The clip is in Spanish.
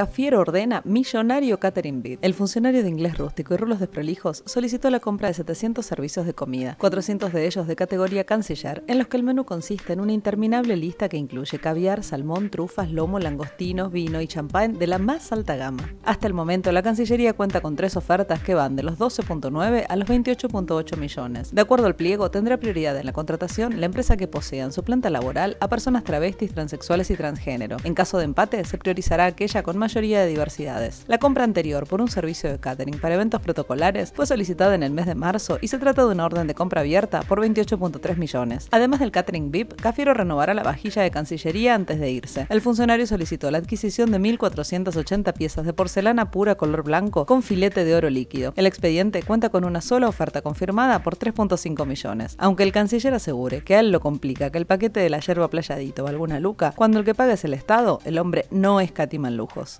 Cafiero ordena millonario catering bid. El funcionario de inglés rústico y rulos desprolijos solicitó la compra de 700 servicios de comida, 400 de ellos de categoría canciller, en los que el menú consiste en una interminable lista que incluye caviar, salmón, trufas, lomo, langostinos, vino y champán de la más alta gama. Hasta el momento, la Cancillería cuenta con tres ofertas que van de los 12.9 a los 28.8 millones. De acuerdo al pliego, tendrá prioridad en la contratación la empresa que posea en su planta laboral a personas travestis, transexuales y transgénero. En caso de empate, se priorizará aquella con mayor de diversidades. La compra anterior por un servicio de catering para eventos protocolares fue solicitada en el mes de marzo y se trata de una orden de compra abierta por 28.3 millones. Además del catering VIP, Cafiero renovará la vajilla de Cancillería antes de irse. El funcionario solicitó la adquisición de 1.480 piezas de porcelana pura color blanco con filete de oro líquido. El expediente cuenta con una sola oferta confirmada por 3.5 millones, aunque el canciller asegure que él lo complica que el paquete de la yerba playadito o alguna luca, cuando el que paga es el Estado, el hombre no es en lujos.